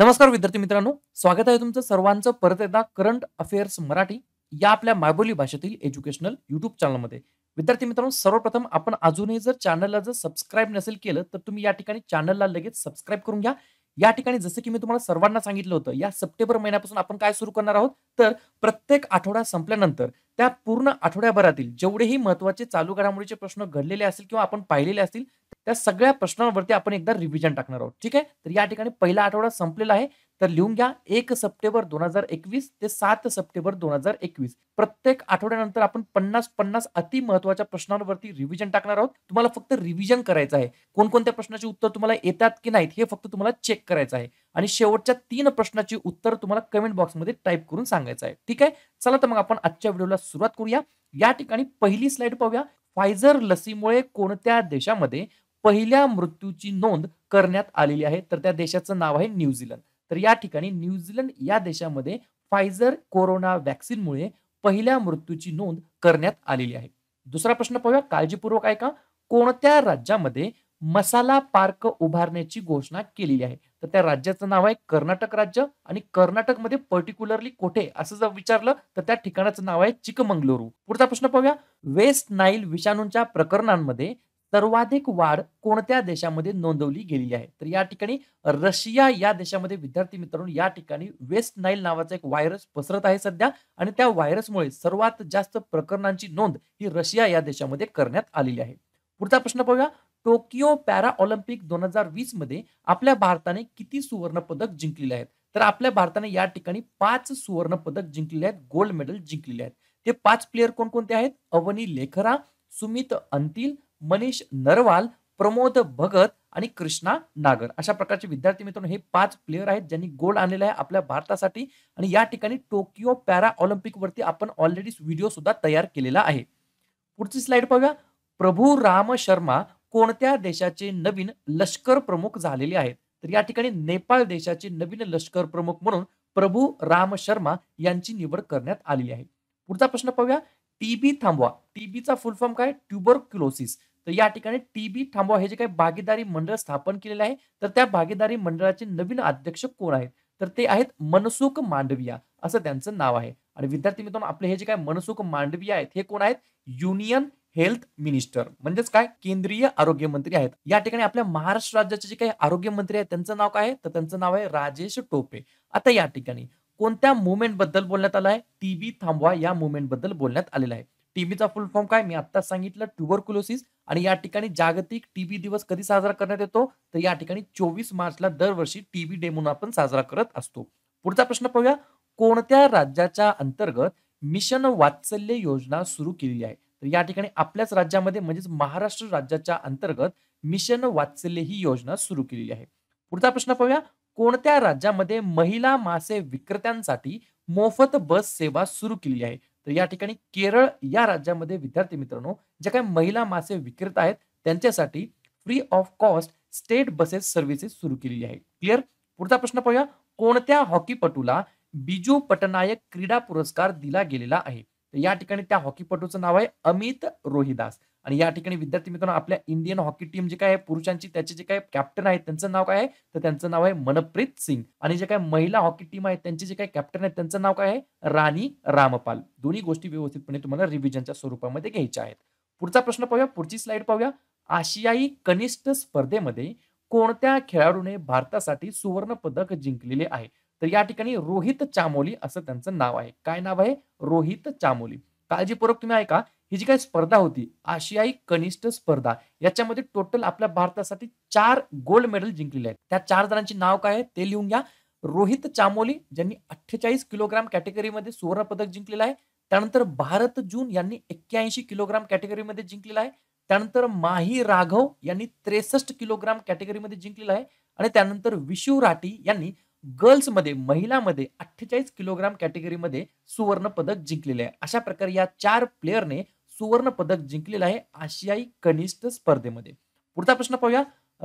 नमस्कार विद्यार्थी मित्रांनो स्वागत आहे तुमचं सर्वांचं परत एकदा करंट अफेअर्स मराठी या आपल्या मायबोली भाषेतील एज्युकेशनल युट्यूब चॅनलमध्ये विद्यार्थी मित्रांनो सर्वप्रथम आपण अजूनही जर चॅनलला जर सबस्क्राईब नसेल केलं तर तुम्ही या ठिकाणी चॅनलला लगेच सबस्क्राईब करून घ्या या ठिकाणी जसं की मी तुम्हाला सर्वांना सांगितलं होतं या सप्टेंबर महिन्यापासून आपण काय सुरू करणार आहोत तर प्रत्येक आठवडा संपल्यानंतर त्या पूर्ण आठवड्याभरातील जेवढेही महत्वाचे चालू घडामोडीचे प्रश्न घडलेले असतील किंवा आपण पाहिलेले असतील त्या सगळ्या प्रश्नांवरती आपण एकदा रिव्हिजन टाकणार आहोत ठीक आहे तर या ठिकाणी पहिला आठवडा संपलेला आहे तर लिहून घ्या एक सप्टेंबर दोन हजार एकवीस ते सात सप्टेंबर दोन हजार एकवीस प्रत्येक आठवड्यानंतर आपण पन्नास पन्नास अति महत्वाच्या प्रश्नांवरती रिव्हिजन टाकणार आहोत तुम्हाला फक्त रिव्हिजन करायचं आहे कोणकोणत्या प्रश्नाची उत्तर तुम्हाला येतात की नाहीत हे फक्त तुम्हाला चेक करायचं आहे आणि शेवटच्या तीन प्रश्नाची उत्तर तुम्हाला कमेंट बॉक्समध्ये टाईप करून सांगायचं आहे ठीक आहे चला तर मग आपण आजच्या व्हिडिओला सुरुवात करूया या ठिकाणी पहिली स्लाइड पाहूया फायझर लसीमुळे कोणत्या देशामध्ये पहिल्या मृत्यूची नोंद करण्यात आलेली आहे तर त्या देशाचं नाव आहे न्यूझीलंड तर या ठिकाणी न्यूझीलंड या देशामध्ये फायझर कोरोना व्हॅक्सिनमुळे पहिल्या मृत्यूची नोंद करण्यात आलेली आहे दुसरा प्रश्न पाहूया काळजीपूर्वक आहे का कोणत्या राज्यामध्ये मसाला पार्क उभारण्याची घोषणा केलेली आहे तर त्या राज्याचं नाव आहे कर्नाटक राज्य आणि कर्नाटकमध्ये पर्टिक्युलरली कुठे असं जर विचारलं तर त्या ठिकाणाचं नाव आहे चिकमंगलुरू पुढचा प्रश्न पाहूया वेस्ट नाईल विषाणूंच्या प्रकरणांमध्ये सर्वाधिक वाढ कोणत्या देशामध्ये नोंदवली गेली आहे तर या ठिकाणी रशिया या देशामध्ये विद्यार्थी मित्रांनो या ठिकाणी वेस्ट नाईल नावाचा एक व्हायरस पसरत आहे सध्या आणि त्या व्हायरसमुळे सर्वात जास्त प्रकरणांची नोंद ही रशिया या देशामध्ये करण्यात आलेली आहे पुढचा प्रश्न पाहूया टोकियो पॅरा ऑलिम्पिक दोन हजार वीस मध्ये आपल्या भारताने किती सुवर्ण पदक जिंकलेले आहेत तर आपल्या भारताने या ठिकाणी पाच सुवर्ण पदक जिंकलेले आहेत गोल्ड मेडल जिंकलेले आहेत ते पाच प्लेयर कोणकोणते आहेत अवनी लेखरा सुमित अंतिल मनीष नरवाल प्रमोद भगत आणि कृष्णा नागर अशा प्रकारचे विद्यार्थी मित्रांनो हे पाच प्लेयर आहेत ज्यांनी गोल्ड आणलेले आहे आपल्या भारतासाठी आणि या ठिकाणी टोकियो पॅरा ऑलिम्पिक वरती आपण ऑलरेडी व्हिडिओ सुद्धा तयार केलेला आहे पुढची स्लाइड पाहूया प्रभू राम शर्मा कोणत्या देशाचे नवीन लष्कर प्रमुख झालेले आहेत तर या ठिकाणी नेपाळ देशाचे नवीन लष्कर प्रमुख म्हणून प्रभू राम शर्मा यांची निवड करण्यात आलेली आहे पुढचा प्रश्न पाहूया टीबी थांबवा टीबीचा फुल फॉर्म काय ट्युबरक्युलोसिस तर या ठिकाणी टीबी थांबवा हे जे काही भागीदारी मंडळ स्थापन केलेले आहे तर त्या भागीदारी मंडळाचे नवीन अध्यक्ष कोण आहेत तर ते आहेत मनसुख मांडविया असं त्यांचं नाव आहे आणि विद्यार्थी मित्रांनो आपले हे जे काय मनसुख मांडविया आहेत हे कोण आहेत युनियन हेल्थ मिनिस्टर म्हणजेच काय केंद्रीय आरोग्य मंत्री आहेत या ठिकाणी आपल्या महाराष्ट्र राज्याचे जे काही आरोग्य मंत्री आहेत त्यांचं नाव काय आहे तर त्यांचं नाव आहे राजेश टोपे आता या ठिकाणी कोणत्या मुवमेंट बद्दल बोलण्यात आला आहे टीबी थांबवा या मुवमेंट बद्दल बोलण्यात आलेला आहे टीबीचा फुल फॉर्म काय मी आता सांगितलं कुलोसिस आणि या ठिकाणी जागतिक टीबी दिवस कधी साजरा करण्यात येतो तर या ठिकाणी चोवीस मार्चला दरवर्षी टीबी डे म्हणून आपण साजरा करत असतो पुढचा प्रश्न पाहूया कोणत्या राज्याच्या अंतर्गत मिशन वात्सल्य योजना सुरू केलेली आहे तर या ठिकाणी आपल्याच राज्यामध्ये म्हणजेच महाराष्ट्र राज्याच्या अंतर्गत मिशन वात्सल्य ही योजना सुरू केलेली आहे पुढचा प्रश्न पाहूया कोणत्या राज्यामध्ये महिला मासे विक्रेत्यांसाठी मोफत बस सेवा सुरू केली आहे तर या ठिकाणी केरळ या राज्यामध्ये विद्यार्थी मित्रांनो ज्या काही महिला मासे विक्रेता आहेत त्यांच्यासाठी free of cost state buses services सुरू केलेली आहे क्लिअर पुढचा प्रश्न पाहूया कोणत्या हॉकीपटूला बिजू पटनायक क्रीडा पुरस्कार दिला गेलेला आहे या ठिकाणी त्या हॉकीपटूचं नाव आहे अमित रोहिदास आणि या ठिकाणी विद्यार्थी मित्रांनो आपल्या इंडियन हॉकी टीम जे काय आहे पुरुषांची त्याचे जे काय कॅप्टन आहे त्यांचं नाव काय आहे तर त्यांचं नाव आहे मनप्रीत सिंग आणि जे काय महिला हॉकी टीम आहे त्यांचे जे काय कॅप्टन आहे त्यांचं नाव काय आहे राणी रामपाल दोन्ही गोष्टी व्यवस्थितपणे तुम्हाला रिव्हिजनच्या स्वरूपामध्ये घ्यायच्या आहेत पुढचा प्रश्न पाहूया पुढची स्लाइड पाहूया आशियाई कनिष्ठ स्पर्धेमध्ये कोणत्या खेळाडूने भारतासाठी सुवर्ण पदक जिंकलेले आहे तर या ठिकाणी रोहित चामोली असं त्यांचं नाव आहे काय नाव आहे रोहित चामोली काळजीपूर्वक तुम्ही ऐका ही जी काही स्पर्धा होती आशियाई कनिष्ठ स्पर्धा याच्यामध्ये टोटल आपल्या भारतासाठी चार गोल्ड मेडल जिंकलेले आहेत त्या चार जणांची नाव काय आहे ते लिहून घ्या रोहित चामोली ज्यांनी अठ्ठेचाळीस किलोग्राम कॅटेगरीमध्ये सुवर्ण पदक जिंकलेलं आहे त्यानंतर भारत जून यांनी एक्क्याऐंशी किलोग्राम कॅटेगरीमध्ये जिंकलेला आहे त्यानंतर माही राघव यांनी त्रेसष्ट किलोग्राम कॅटेगरीमध्ये जिंकलेला आहे आणि त्यानंतर विशू राठी यांनी गर्ल्समध्ये महिलामध्ये अठ्ठेचाळीस किलोग्राम कॅटेगरीमध्ये सुवर्ण पदक जिंकलेले आहे अशा प्रकारे या चार प्लेयरने सुवर्ण पदक जिंकलेलं आहे आशियाई कनिष्ठ स्पर्धेमध्ये पुढचा प्रश्न पाहूया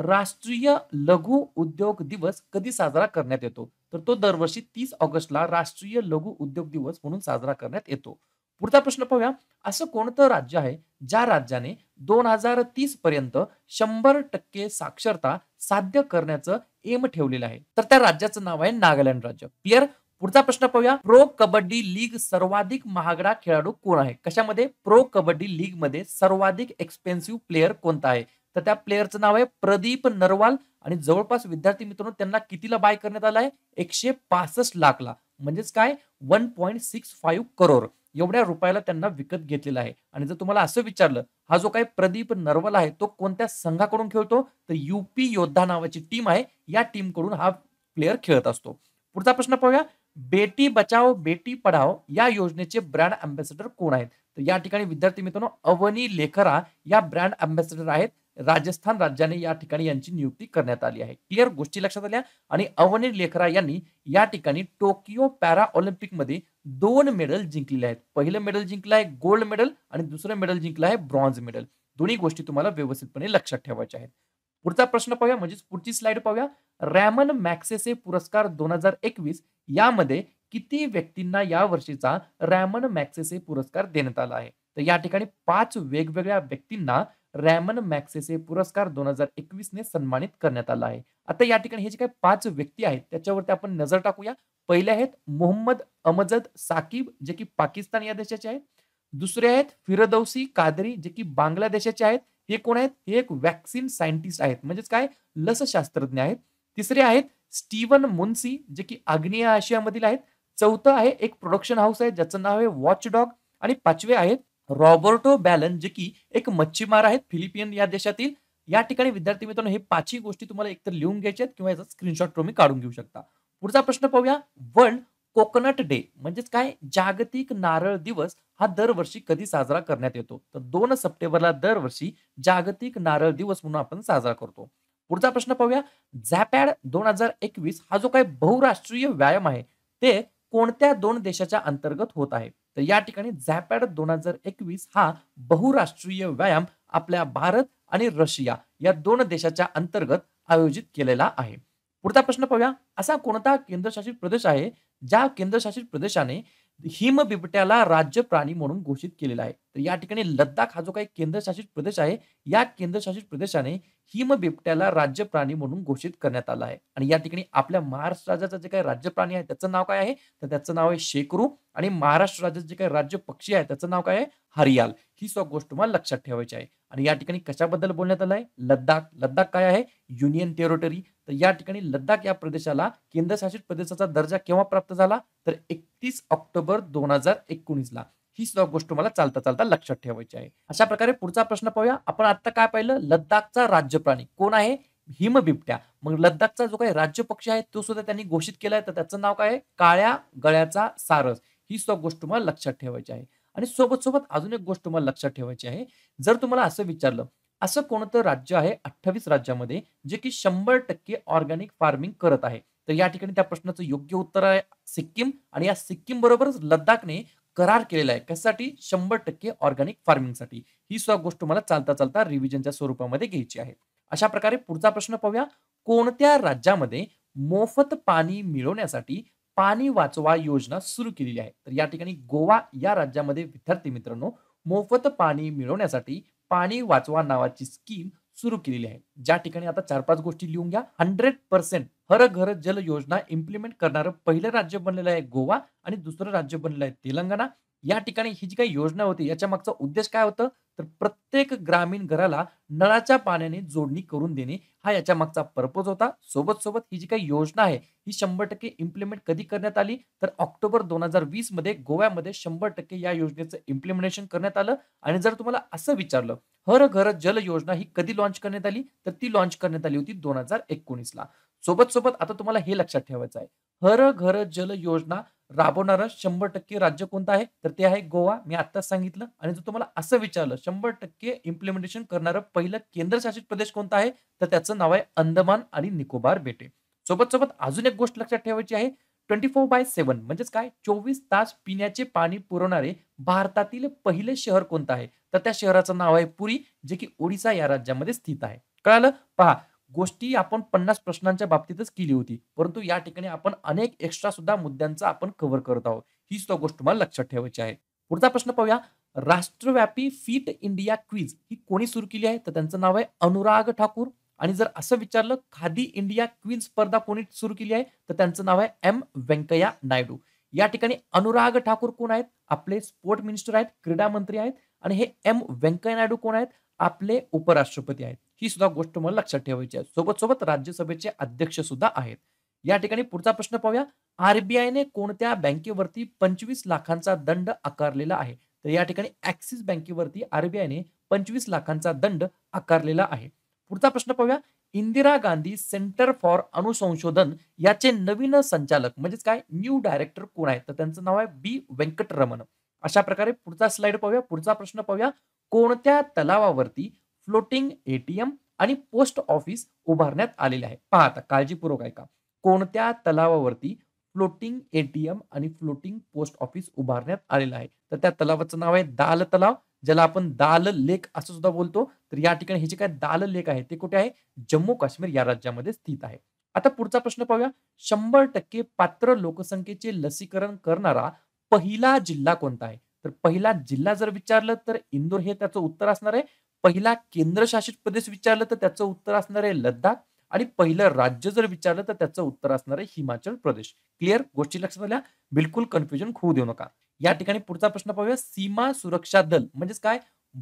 राष्ट्रीय लघु उद्योग दिवस कधी साजरा करण्यात येतो तर तो दरवर्षी तीस ऑगस्टला राष्ट्रीय लघु उद्योग दिवस म्हणून साजरा करण्यात येतो पुढचा प्रश्न पाहूया असं कोणतं राज्य आहे ज्या राज्याने दोन हजार तीस पर्यंत शंभर टक्के साक्षरता साध्य करण्याचं एम ठेवलेला आहे तर त्या राज्याचं नाव आहे नागालँड राज्य क्लिअर पुढचा प्रश्न पाहूया प्रो कबड्डी लीग सर्वाधिक महागडा खेळाडू कोण आहे कशामध्ये प्रो कबड्डी लीग मध्ये सर्वाधिक एक्सपेन्सिव्ह प्लेअर कोणता आहे तर त्या प्लेअरचं नाव आहे प्रदीप नरवाल आणि जवळपास विद्यार्थी मित्रांनो त्यांना कितीला बाय करण्यात आलाय एकशे पासष्ट लाखला म्हणजेच काय one point six five crore एवढ्या रुपयाला त्यांना विकत घेतलेला आहे आणि जर तुम्हाला असं विचारलं हा जो काही प्रदीप नरवल आहे तो कोणत्या संघाकडून खेळतो तर युपी योद्धा नावाची टीम आहे या टीमकडून हा प्लेअर खेळत असतो पुढचा प्रश्न पाहूया बेटी बचाओ बेटी पढाओ या योजनेचे ब्रँड अम्बॅसेडर कोण आहेत तर या ठिकाणी विद्यार्थी मित्रांनो अवनी लेखरा या ब्रँड अँबॅसेडर आहेत राजस्थान राज्याने या ठिकाणी यांची नियुक्ती करण्यात आली आहे क्लिअर गोष्टी लक्षात आल्या आणि अवनी लेखरा यांनी या ठिकाणी टोकियो पॅरा ऑलिम्पिकमध्ये दोन मेडल जिंकलेले आहेत पहिलं मेडल जिंकलं आहे गोल्ड मेडल आणि दुसरं मेडल जिंकलं आहे ब्रॉन्झ मेडल दोन्ही गोष्टी तुम्हाला व्यवस्थितपणे लक्षात ठेवायच्या आहेत पुढचा प्रश्न पाहूया म्हणजेच पुढची स्लाइड पाहूया रॅमन मॅक्सेसे पुरस्कार दोन हजार एकवीस यामध्ये किती व्यक्तींना या वर्षीचा रॅमन मॅक्सेसे पुरस्कार देण्यात आला आहे तर या ठिकाणी पाच वेगवेगळ्या व्यक्तींना रॅमन मॅक्सेसे पुरस्कार दोन हजार एकवीस ने सन्मानित करण्यात आला आहे आता या ठिकाणी हे जे काही पाच व्यक्ती आहेत त्याच्यावरती आपण नजर टाकूया पहिले आहेत मोहम्मद अमजद साकीब जे की पाकिस्तान या देशाचे आहेत दुसरे आहेत फिरदौसी कादरी जे की बांगलादेशाचे आहेत हे कोण आहेत हे एक वॅक्सिन सायंटिस्ट आहेत म्हणजेच काय लसशास्त्रज्ञ आहेत तिसरे आहेत स्टीवन मुन्सी जे की आग्नेय आशियामधील आहेत चौथं आहे एक प्रोडक्शन हाऊस आहे ज्याचं नाव आहे डॉग आणि पाचवे आहेत रॉबर्टो बॅलन जे की एक मच्छीमार आहेत फिलिपियन या देशातील या ठिकाणी विद्यार्थी मित्रांनो हे पाचही गोष्टी तुम्हाला एकतर लिहून घ्यायच्या किंवा याचा स्क्रीनशॉट तुम्ही काढून घेऊ शकता पुढचा प्रश्न पाहूया वन कोकोनट डे म्हणजेच काय जागतिक नारळ दिवस हा दरवर्षी कधी साजरा करण्यात येतो तर दोन सप्टेंबरला दरवर्षी जागतिक नारळ दिवस म्हणून आपण साजरा करतो पुढचा प्रश्न पाहूया झॅपॅड दोन हजार एकवीस हा जो काही बहुराष्ट्रीय व्यायाम आहे ते कोणत्या दोन देशाच्या अंतर्गत होत आहे तर या ठिकाणी झॅपॅड दोन हजार एकवीस हा बहुराष्ट्रीय व्यायाम आपल्या भारत आणि रशिया या दोन देशाच्या अंतर्गत आयोजित केलेला आहे पुढचा प्रश्न पाहूया असा कोणता केंद्रशासित प्रदेश आहे ज्या केंद्रशासित प्रदेशाने हिम बिबट्याला राज्य प्राणी म्हणून घोषित केलेला आहे तर या ठिकाणी लद्दाख हा जो काही केंद्रशासित प्रदेश आहे या केंद्रशासित प्रदेशाने हिम बिबट्याला राज्य प्राणी म्हणून घोषित करण्यात आला आहे आणि या ठिकाणी आपल्या महाराष्ट्र राज्याचं जे काही राज्य प्राणी आहे त्याचं नाव काय आहे तर त्याचं नाव आहे शेकरू आणि महाराष्ट्र राज्याचं जे काही राज्य पक्षी आहे त्याचं नाव काय आहे हरियाल ही सो गोष्ट तुम्हाला लक्षात ठेवायची आहे आणि या ठिकाणी कशाबद्दल बोलण्यात आलं आहे लद्दाख लद्दाख काय आहे युनियन टेरिटरी तर या ठिकाणी लद्दाख या प्रदेशाला केंद्रशासित प्रदेशाचा दर्जा केव्हा प्राप्त झाला तर एकतीस ऑक्टोबर दोन हजार एकोणीसला ही सुद्धा गोष्ट मला चालता चालता लक्षात ठेवायची आहे अशा प्रकारे पुढचा प्रश्न पाहूया आपण आता काय पाहिलं लद्दाखचा राज्य प्राणी कोण आहे हिम बिबट्या मग लद्दाखचा जो काही राज्य पक्षी आहे तो सुद्धा त्यांनी घोषित केला आहे तर त्याचं नाव काय आहे काळ्या गळ्याचा सारस ही सुद्धा गोष्ट मला लक्षात ठेवायची आहे आणि सोबत सोबत अजून एक गोष्ट मला लक्षात ठेवायची आहे जर तुम्हाला असं विचारलं असं कोणतं राज्य आहे अठ्ठावीस राज्यामध्ये जे की शंभर टक्के ऑर्गॅनिक फार्मिंग करत आहे तर या ठिकाणी त्या प्रश्नाचं योग्य उत्तर आहे सिक्कीम आणि या सिक्कीम बरोबरच लद्दाखने करार केलेला आहे कशासाठी शंभर टक्के ऑर्गॅनिक फार्मिंगसाठी ही सुद्धा गोष्ट मला चालता चालता रिव्हिजनच्या स्वरूपामध्ये घ्यायची आहे अशा प्रकारे पुढचा प्रश्न पाहूया कोणत्या राज्यामध्ये मोफत पाणी मिळवण्यासाठी पाणी वाचवा योजना सुरू केलेली आहे तर या ठिकाणी गोवा या राज्यामध्ये विद्यार्थी मित्रांनो मोफत पाणी मिळवण्यासाठी पाणी वाचवा नावाची स्कीम सुरू केलेली आहे ज्या ठिकाणी आता चार पाच गोष्टी लिहून घ्या हंड्रेड पर्सेंट हर घर जल योजना इम्प्लिमेंट करणारं पहिलं राज्य बनलेलं आहे गोवा आणि दुसरं राज्य बनलेलं आहे तेलंगणा या ठिकाणी ही जी काही योजना होती याच्या मागचा उद्देश काय होतं तर प्रत्येक ग्रामीण घराला नळाच्या पाण्याने जोडणी करून देणे हा याच्या मागचा पर्पज होता सोबत सोबत ही जी काही योजना आहे ही शंभर टक्के इम्प्लिमेंट कधी करण्यात आली तर ऑक्टोबर दोन हजार वीस मध्ये गोव्यामध्ये शंभर टक्के या योजनेचं इम्प्लिमेंटेशन करण्यात आलं आणि जर तुम्हाला असं विचारलं हर घर जल योजना ही कधी लॉन्च करण्यात आली तर ती लॉन्च करण्यात आली होती दोन हजार एकोणीसला सोबत सोबत आता तुम्हाला हे लक्षात ठेवायचं आहे हर घर जल योजना राबवणारं शंभर टक्के राज्य कोणतं आहे तर ते आहे गोवा मी आत्ताच सांगितलं आणि जर तुम्हाला असं विचारलं शंभर टक्के इम्प्लिमेंटेशन करणारं पहिलं केंद्रशासित प्रदेश कोणता आहे तर त्याचं नाव आहे अंदमान आणि निकोबार बेटे सोबत सोबत अजून एक गोष्ट लक्षात ठेवायची आहे ट्वेंटी फोर बाय सेव्हन म्हणजेच काय चोवीस तास पिण्याचे पाणी पुरवणारे भारतातील पहिले शहर कोणतं आहे तर त्या शहराचं नाव आहे पुरी जे की ओडिसा या राज्यामध्ये स्थित आहे कळालं पहा गोष्टी आपण पन्नास प्रश्नांच्या बाबतीतच केली होती परंतु या ठिकाणी आपण अनेक एक्स्ट्रा सुद्धा मुद्द्यांचा आपण कव्हर करत आहोत ही सुद्धा गोष्ट तुम्हाला लक्षात ठेवायची आहे पुढचा प्रश्न पाहूया राष्ट्रव्यापी फिट इंडिया क्विज ही कोणी सुरू केली आहे तर त्यांचं नाव आहे अनुराग ठाकूर आणि जर असं विचारलं खादी इंडिया क्वीन स्पर्धा कोणी सुरू केली आहे तर त्यांचं नाव आहे एम व्यंकय्या नायडू या ठिकाणी अनुराग ठाकूर कोण आहेत आपले स्पोर्ट मिनिस्टर आहेत क्रीडा मंत्री आहेत आणि हे एम व्यंकय्या नायडू कोण आहेत आपले उपराष्ट्रपती आहेत ही सुद्धा गोष्ट मला लक्षात ठेवायची आहे सोबत सोबत राज्यसभेचे अध्यक्ष सुद्धा आहेत या ठिकाणी पुढचा प्रश्न पाहूया आरबीआयने कोणत्या बँकेवरती पंचवीस लाखांचा दंड आकारलेला आहे तर या ठिकाणी ऍक्सिस बँकेवरती आरबीआयने पंचवीस लाखांचा दंड आकारलेला आहे पुढचा प्रश्न पाहूया इंदिरा गांधी सेंटर फॉर अणुसंशोधन याचे नवीन संचालक म्हणजेच काय न्यू डायरेक्टर कोण आहे तर त्यांचं नाव आहे बी व्यंकटरमण अशा प्रकारे पुढचा स्लाइड पाहूया पुढचा प्रश्न पाहूया कोणत्या तलावावरती फ्लोटिंग एटीएम आणि पोस्ट ऑफिस उभारण्यात आलेले आहे पहा आता काळजीपूर्वक ऐका कोणत्या तलावावरती फ्लोटिंग एटीएम आणि फ्लोटिंग पोस्ट ऑफिस उभारण्यात आलेलं आहे तर त्या तलावाचं नाव आहे दाल तलाव ज्याला आपण दाल लेक असं सुद्धा बोलतो तर या ठिकाणी हे जे काय दाल लेक आहे ते कुठे आहे जम्मू काश्मीर या राज्यामध्ये स्थित आहे आता पुढचा प्रश्न पाहूया शंभर टक्के पात्र लोकसंख्येचे लसीकरण करणारा पहिला जिल्हा कोणता आहे तर पहिला जिल्हा जर विचारलं तर इंदोर हे त्याचं उत्तर असणार आहे पहिला केंद्रशासित प्रदेश विचारलं तर त्याचं उत्तर असणार आहे लद्दाख आणि पहिलं राज्य जर विचारलं तर त्याचं उत्तर असणार आहे हिमाचल प्रदेश क्लिअर गोष्टी लक्षात आल्या बिलकुल कन्फ्युजन होऊ देऊ नका या ठिकाणी पुढचा प्रश्न पाहूया सीमा सुरक्षा दल म्हणजेच काय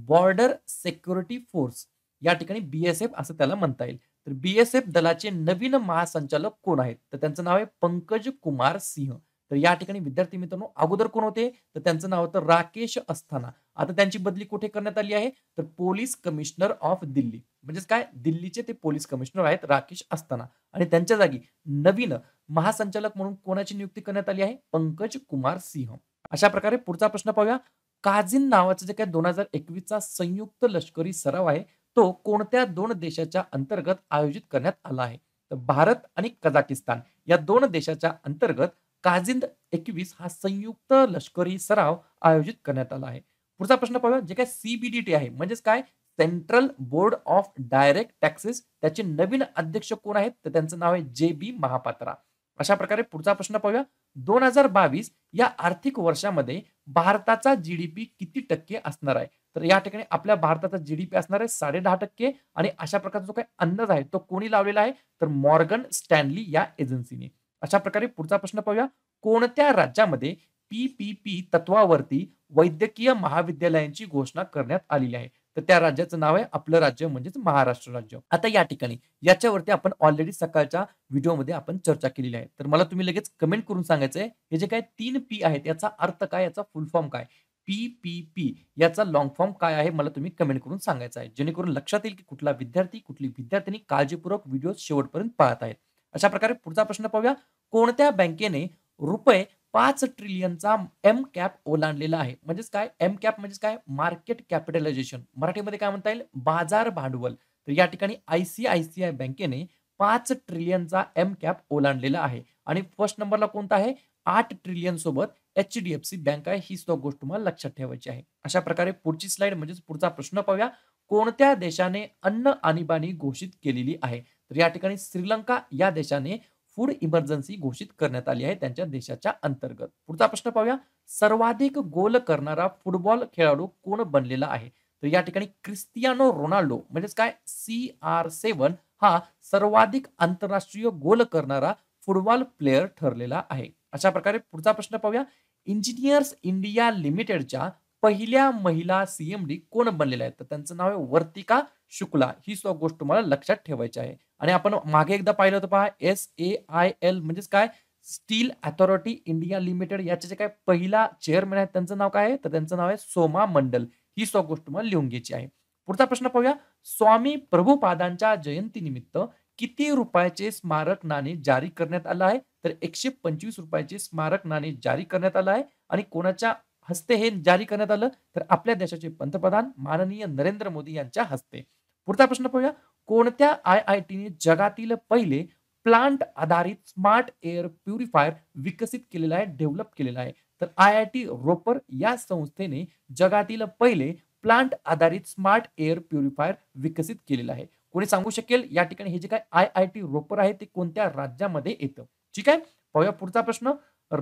बॉर्डर सेक्युरिटी फोर्स या ठिकाणी बीएसएफ असं त्याला म्हणता येईल तर बीएसएफ दलाचे नवीन महासंचालक कोण आहेत तर त्यांचं नाव आहे पंकज कुमार सिंह तर या ठिकाणी विद्यार्थी मित्रांनो अगोदर कोण होते तर त्यांचं नाव होतं राकेश अस्थाना आता त्यांची बदली कुठे करण्यात आली आहे तर पोलीस कमिशनर ऑफ दिल्ली म्हणजेच काय दिल्लीचे ते पोलीस कमिशनर आहेत राकेश अस्थाना आणि त्यांच्या जागी नवीन महासंचालक म्हणून कोणाची नियुक्ती करण्यात आली आहे पंकज कुमार सिंह अशा प्रकारे पुढचा प्रश्न पाहूया काझिन नावाचा जे काय दोन हजार एकवीसचा संयुक्त लष्करी सराव आहे तो कोणत्या दोन देशाच्या अंतर्गत आयोजित करण्यात आला आहे तर भारत आणि कझाकिस्तान या दोन देशाच्या अंतर्गत काजिंद एकवीस हा संयुक्त लष्करी सराव आयोजित करण्यात आला आहे पुढचा प्रश्न पाहूया जे काय सीबीडीटी आहे म्हणजेच काय central board of direct taxes त्याचे नवीन अध्यक्ष कोण आहेत तर त्यांचं नाव आहे जे बी महापात्रा अशा प्रकारे पुढचा प्रश्न पाहूया दोन हजार बावीस या आर्थिक वर्षामध्ये भारताचा जीडीपी किती टक्के असणार आहे तर या ठिकाणी आपल्या भारताचा जीडीपी असणार आहे साडे दहा टक्के आणि अशा प्रकारचा जो काही अंदाज आहे तो कोणी लावलेला आहे तर मॉर्गन स्टॅनली या एजन्सीने अशा प्रकारे पुढचा प्रश्न पाहूया कोणत्या राज्यामध्ये पीपीपी तत्वावरती वैद्यकीय महाविद्यालयांची घोषणा करण्यात आलेली आहे तर त्या राज्याचं नाव आहे आपलं राज्य म्हणजेच महाराष्ट्र राज्य आता या ठिकाणी याच्यावरती आपण ऑलरेडी सकाळच्या व्हिडिओमध्ये आपण चर्चा केलेली आहे तर मला तुम्ही लगेच कमेंट करून सांगायचंय हे जे काय तीन पी आहेत याचा अर्थ काय याचा फुल फॉर्म काय पी पी पी याचा लॉंग फॉर्म काय आहे मला तुम्ही कमेंट करून सांगायचं आहे जेणेकरून लक्षात येईल की कुठला विद्यार्थी कुठली विद्यार्थ्यांनी काळजीपूर्वक व्हिडिओ शेवटपर्यंत पाहत आहेत अशा प्रकारे पुढचा प्रश्न पाहूया कोणत्या बँकेने रुपये पाच ट्रिलियनचा एम कॅप ओलांडलेला आहे म्हणजेच काय एम कॅप म्हणजेच काय मार्केट कॅपिटलायझेशन मराठीमध्ये काय म्हणता येईल बाजार भांडवल तर या ठिकाणी आयसीआयसीआय बँकेने पाच ट्रिलियनचा एम कॅप ओलांडलेला आहे आणि फर्स्ट नंबरला कोणता आहे आठ ट्रिलियन सोबत H D F C bank आहे ही सुद्धा गोष्ट तुम्हाला लक्षात ठेवायची आहे अशा प्रकारे पुढची स्लाइड म्हणजेच पुढचा प्रश्न पाहूया कोणत्या देशाने अन्न आणीबाणी घोषित केलेली आहे तर या ठिकाणी श्रीलंका या देशाने फूड इमर्जन्सी घोषित करण्यात आली आहे त्यांच्या देशाच्या अंतर्गत पुढचा प्रश्न पाहूया सर्वाधिक गोल करणारा फुटबॉल खेळाडू कोण बनलेला आहे तर या ठिकाणी क्रिस्टियानो रोनाल्डो म्हणजेच काय सी आर सेवन हा सर्वाधिक आंतरराष्ट्रीय गोल करणारा फुटबॉल प्लेअर ठरलेला आहे अशा प्रकारे पुढचा प्रश्न पाहूया इंजिनियर्स इंडिया लिमिटेडच्या पहिल्या महिला सीएमडी कोण बनलेल्या आहेत तर त्यांचं नाव आहे वर्तिका शुक्ला ही सुद्धा गोष्ट तुम्हाला लक्षात ठेवायची आहे आणि आपण मागे एकदा पाहिलं होतं पहा एस ए आय एल म्हणजेच काय स्टील अथॉरिटी इंडिया लिमिटेड याचे जे काय पहिला चेअरमॅन आहेत त्यांचं नाव काय आहे तर त्यांचं नाव आहे सोमा मंडल ही सुद्धा गोष्ट तुम्हाला लिहून घ्यायची आहे पुढचा प्रश्न पाहूया स्वामी प्रभूपादांच्या जयंतीनिमित्त किती रुपयाचे स्मारक नाणे जारी करण्यात आलं आहे तर एकशे पंचवीस रुपयाचे स्मारक नाणे जारी करण्यात आलं आहे आणि कोणाच्या हस्ते हे जारी करण्यात आलं तर आपल्या देशाचे पंतप्रधान माननीय नरेंद्र मोदी यांच्या हस्ते पुढचा प्रश्न पाहूया कोणत्या आय आय टीने जगातील पहिले प्लांट आधारित स्मार्ट एअर प्युरिफायर विकसित केलेला आहे डेव्हलप केलेला आहे तर आय आय टी रोपर या संस्थेने जगातील पहिले प्लांट आधारित स्मार्ट एअर प्युरिफायर विकसित केलेला आहे कोणी सांगू शकेल या ठिकाणी हे जे काय आय आय टी रोपर आहे ते कोणत्या राज्यामध्ये येतं ठीक आहे पाहूया पुढचा प्रश्न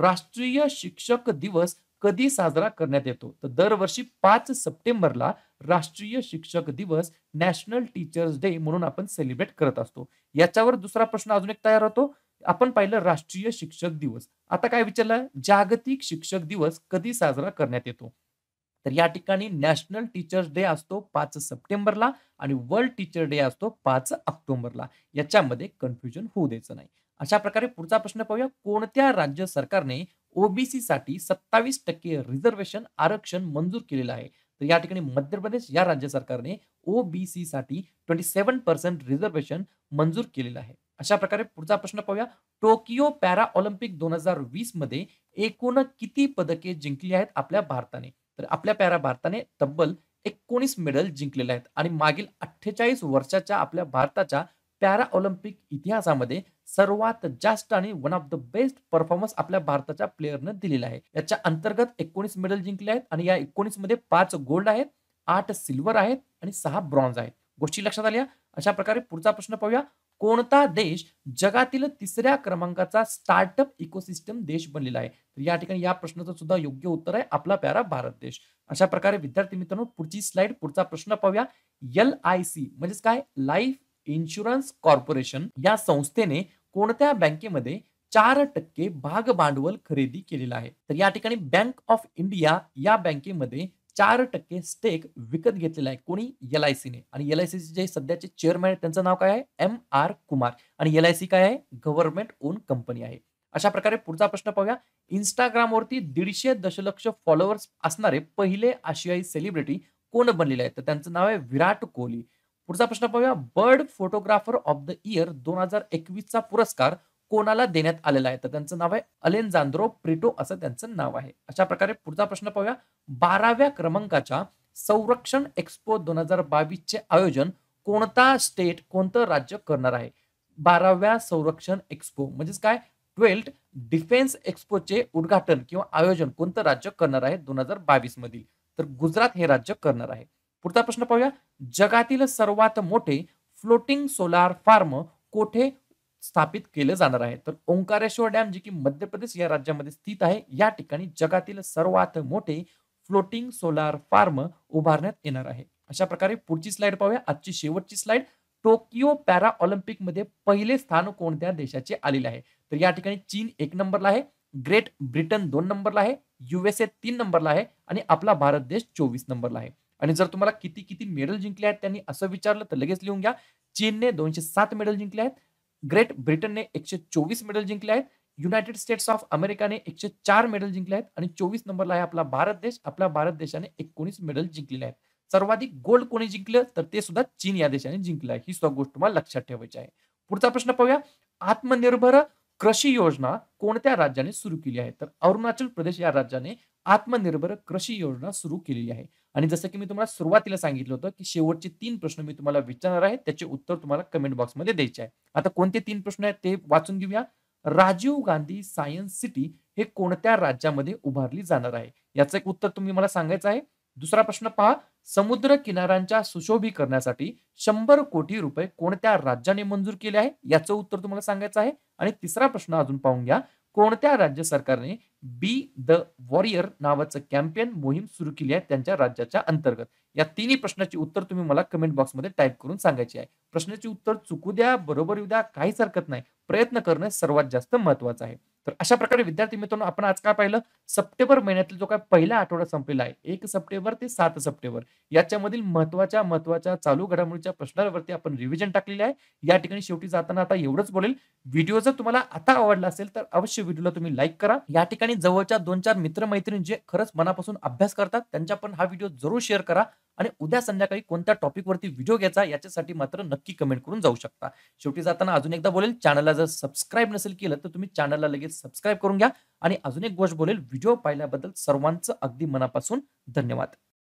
राष्ट्रीय शिक्षक दिवस कधी साजरा करण्यात येतो तर दरवर्षी पाच सप्टेंबरला राष्ट्रीय शिक्षक दिवस नॅशनल टीचर्स डे म्हणून आपण सेलिब्रेट करत असतो याच्यावर दुसरा प्रश्न अजून एक तयार होतो आपण पाहिलं राष्ट्रीय शिक्षक दिवस आता काय विचारलं जागतिक शिक्षक दिवस कधी साजरा करण्यात येतो तर या ठिकाणी नॅशनल टीचर्स डे असतो पाच सप्टेंबरला आणि वर्ल्ड टीचर डे असतो पाच ऑक्टोबरला याच्यामध्ये कन्फ्युजन होऊ द्यायचं नाही अशा प्रकारे पुढचा प्रश्न पाहूया कोणत्या राज्य सरकारने ओबीसी साठी सत्तावीस टक्के रिझर्वेशन आरक्षण मंजूर केलेलं आहे तर या ठिकाणी मध्य प्रदेश या राज्य सरकारने ओबीसी साठी ट्वेंटी सेव्हन पर्सेंट रिझर्वेशन मंजूर केलेलं आहे अशा प्रकारे पुढचा प्रश्न पाहूया टोकियो पॅरा ऑलिम्पिक दोन हजार वीस मध्ये एकूण किती पदके जिंकली आहेत आपल्या भारताने तर आपल्या पॅरा भारताने तब्बल एकोणीस मेडल जिंकलेले आहेत आणि मागील अठ्ठेचाळीस वर्षाच्या आपल्या भारताच्या पॅरा ऑलिम्पिक इतिहासामध्ये सर्वात जास्त आणि one of the best performance आपल्या भारताच्या प्लेअरनं दिलेला आहे याच्या अंतर्गत एकोणीस मेडल जिंकले आहेत आणि या एकोणीस मध्ये पाच गोल्ड आहेत आठ सिल्वर आहेत आणि सहा ब्रॉन्झ आहेत गोष्टी लक्षात आल्या अशा प्रकारे पुढचा प्रश्न पाहूया कोणता देश जगातील तिसऱ्या क्रमांकाचा स्टार्टअप इकोसिस्टम देश बनलेला आहे तर या ठिकाणी या प्रश्नाचं सुद्धा योग्य उत्तर आहे आपला प्यारा भारत देश अशा प्रकारे विद्यार्थी मित्रांनो पुढची स्लाइड पुढचा प्रश्न पाहूया एल आय सी म्हणजेच काय लाईफ इन्शुरन्स कॉर्पोरेशन या संस्थेने कोणत्या बँकेमध्ये चार टक्के भाग भांडवल खरेदी केलेलं आहे तर या ठिकाणी बँक ऑफ इंडिया या बँकेमध्ये चार टक्के स्टेक विकत घेतलेला आहे कोणी एल आय सीने आणि एल आय सीचे जे सध्याचे चेअरमॅन आहेत त्यांचं नाव काय आहे एम आर कुमार आणि एल आय सी काय आहे गव्हर्नमेंट ओन कंपनी आहे अशा प्रकारे पुढचा प्रश्न पाहूया इंस्टाग्रामवरती दीडशे दशलक्ष फॉलोअर्स असणारे पहिले आशियाई सेलिब्रिटी कोण बनलेले आहेत तर त्यांचं नाव आहे विराट कोहली पुढचा प्रश्न पाहूया bird photographer of the year दोन हजार एकवीसचा पुरस्कार कोणाला देण्यात आलेला आहे तर त्यांचं नाव आहे जांद्रो प्रिटो असं त्यांचं नाव आहे अशा प्रकारे पुढचा प्रश्न पाहूया बाराव्या क्रमांकाच्या संरक्षण एक्सपो दोन हजार बावीसचे आयोजन कोणता स्टेट कोणतं राज्य करणार आहे बाराव्या संरक्षण एक्सपो म्हणजेच काय ट्वेल्थ डिफेन्स एक्सपोचे उद्घाटन किंवा आयोजन कोणतं राज्य करणार आहे दोन हजार बावीस मधील तर गुजरात हे राज्य करणार आहे पुढचा प्रश्न पाहूया जगातील सर्वात मोठे फ्लोटिंग सोलार फार्म कोठे स्थापित केलं जाणार आहे तर ओंकारेश्वर डॅम जे की मध्य प्रदेश या राज्यामध्ये स्थित आहे या ठिकाणी जगातील सर्वात मोठे फ्लोटिंग सोलार फार्म उभारण्यात येणार आहे अशा प्रकारे पुढची स्लाइड पाहूया आजची शेवटची स्लाइड टोकियो पॅरा ऑलिम्पिक मध्ये पहिले स्थान कोणत्या देशाचे आलेले आहे तर या ठिकाणी चीन एक नंबरला आहे ग्रेट ब्रिटन दोन नंबरला आहे युएसए तीन नंबरला आहे आणि आपला भारत देश चोवीस नंबरला आहे आणि जर तुम्हाला किती किती मेडल जिंकले आहेत त्यांनी असं विचारलं तर लगेच लिहून घ्या चीनने दोनशे सात मेडल जिंकले आहेत ग्रेट ब्रिटनने एकशे चोवीस मेडल जिंकले आहेत युनायटेड स्टेट्स ऑफ अमेरिकाने एकशे चार मेडल जिंकले आहेत आणि चोवीस नंबरला आहे आपला भारत देश आपल्या भारत देशाने एकोणीस मेडल जिंकलेले आहेत सर्वाधिक गोल्ड कोणी जिंकलं तर ते सुद्धा चीन या देशाने जिंकलं आहे ही सुद्धा गोष्ट तुम्हाला लक्षात ठेवायची आहे पुढचा प्रश्न पाहूया आत्मनिर्भर कृषी योजना कोणत्या राज्याने सुरू केली आहे तर अरुणाचल प्रदेश या राज्याने आत्मनिर्भर कृषी योजना सुरू केलेली आहे आणि जसं की मी तुम्हाला सुरुवातीला सांगितलं होतं की शेवटचे तीन प्रश्न मी तुम्हाला विचारणार आहे त्याचे उत्तर तुम्हाला कमेंट बॉक्समध्ये द्यायचे आहे आता कोणते तीन प्रश्न आहेत ते वाचून घेऊया राजीव गांधी सायन्स सिटी हे कोणत्या राज्यामध्ये उभारली जाणार आहे याचं एक उत्तर तुम्ही मला सांगायचं आहे दुसरा प्रश्न पहा समुद्र किनाऱ्यांच्या सुशोभीकरणासाठी शंभर कोटी रुपये कोणत्या राज्याने मंजूर केले आहे याचं उत्तर तुम्हाला सांगायचं आहे आणि तिसरा प्रश्न अजून पाहून घ्या कोणत्या राज्य सरकारने बी द वॉरियर नावाचं कॅम्पियन मोहीम सुरू केली आहे त्यांच्या राज्याच्या अंतर्गत या तिन्ही प्रश्नाची उत्तर तुम्ही मला कमेंट बॉक्समध्ये टाईप करून सांगायची आहे प्रश्नाची उत्तर चुकू द्या बरोबर येऊ द्या काहीच हरकत नाही प्रयत्न करणे सर्वात जास्त महत्वाचं आहे तर अशा प्रकारे विद्यार्थी मित्रांनो आपण आज काय पाहिलं सप्टेंबर महिन्यातील जो काय पहिला आठवडा संपलेला आहे एक सप्टेंबर ते सात सप्टेंबर याच्यामधील महत्वाच्या महत्वाच्या चालू घडामोडीच्या प्रश्नावरती आपण रिव्हिजन टाकलेले आहे या ठिकाणी शेवटी जाताना आता एवढंच बोलेल व्हिडिओ जर तुम्हाला आता आवडला असेल तर अवश्य व्हिडिओला तुम्ही लाईक करा या ठिकाणी आणि जवळच्या दोन चार मित्रमैत्रिणी जे खरंच मनापासून अभ्यास करतात त्यांच्या पण हा व्हिडिओ जरूर शेअर करा आणि उद्या संध्याकाळी कोणत्या टॉपिकवरती व्हिडिओ घ्यायचा याच्यासाठी मात्र नक्की कमेंट करून जाऊ शकता शेवटी जाताना अजून एकदा बोलेल चॅनलला जर सबस्क्राईब नसेल केलं तर तुम्ही चॅनलला लगेच सबस्क्राईब करून घ्या आणि अजून एक गोष्ट बोलेल व्हिडिओ पाहिल्याबद्दल सर्वांचं अगदी मनापासून धन्यवाद